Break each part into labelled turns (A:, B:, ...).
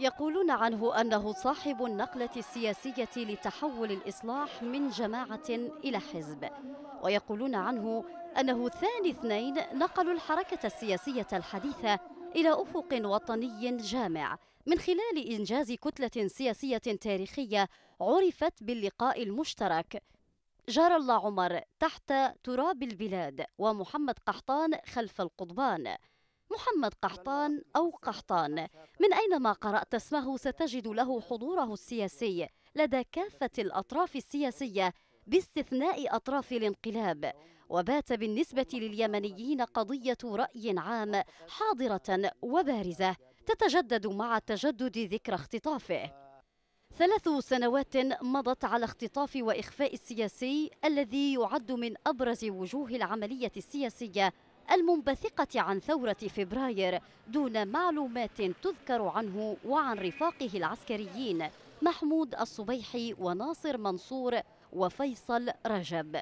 A: يقولون عنه أنه صاحب النقلة السياسية لتحول الإصلاح من جماعة إلى حزب ويقولون عنه أنه ثاني اثنين نقلوا الحركة السياسية الحديثة إلى أفق وطني جامع من خلال إنجاز كتلة سياسية تاريخية عرفت باللقاء المشترك جار الله عمر تحت تراب البلاد ومحمد قحطان خلف القضبان محمد قحطان أو قحطان من أينما قرأت اسمه ستجد له حضوره السياسي لدى كافة الأطراف السياسية باستثناء أطراف الانقلاب وبات بالنسبة لليمنيين قضية رأي عام حاضرة وبارزة تتجدد مع تجدد ذكرى اختطافه ثلاث سنوات مضت على اختطاف واخفاء السياسي الذي يعد من ابرز وجوه العمليه السياسيه المنبثقة عن ثورة فبراير دون معلومات تذكر عنه وعن رفاقه العسكريين محمود الصبيحي وناصر منصور وفيصل رجب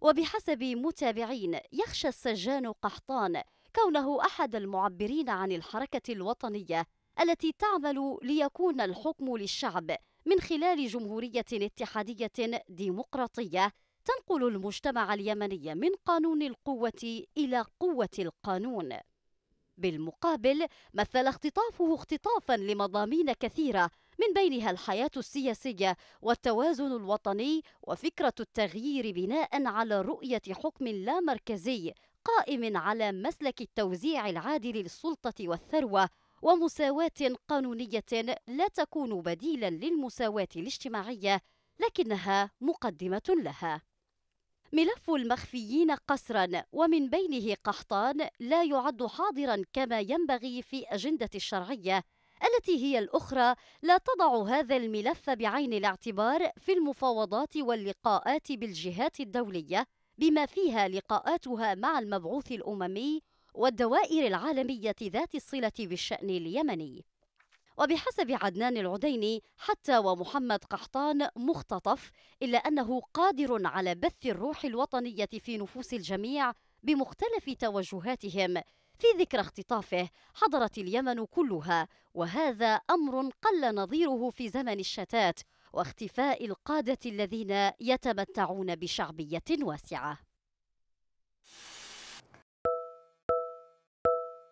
A: وبحسب متابعين يخشى السجان قحطان كونه أحد المعبرين عن الحركة الوطنية التي تعمل ليكون الحكم للشعب من خلال جمهورية اتحادية ديمقراطية تنقل المجتمع اليمني من قانون القوة إلى قوة القانون. بالمقابل مثل اختطافه اختطافا لمضامين كثيرة من بينها الحياة السياسية والتوازن الوطني وفكرة التغيير بناء على رؤية حكم لا مركزي قائم على مسلك التوزيع العادل للسلطة والثروة ومساواة قانونية لا تكون بديلا للمساواة الاجتماعية لكنها مقدمة لها ملف المخفيين قسرا ومن بينه قحطان لا يعد حاضرا كما ينبغي في أجندة الشرعية التي هي الأخرى لا تضع هذا الملف بعين الاعتبار في المفاوضات واللقاءات بالجهات الدولية بما فيها لقاءاتها مع المبعوث الأممي والدوائر العالمية ذات الصلة بالشأن اليمني وبحسب عدنان العديني حتى ومحمد قحطان مختطف إلا أنه قادر على بث الروح الوطنية في نفوس الجميع بمختلف توجهاتهم في ذكرى اختطافه حضرت اليمن كلها وهذا أمر قل نظيره في زمن الشتات واختفاء القادة الذين يتمتعون بشعبية واسعة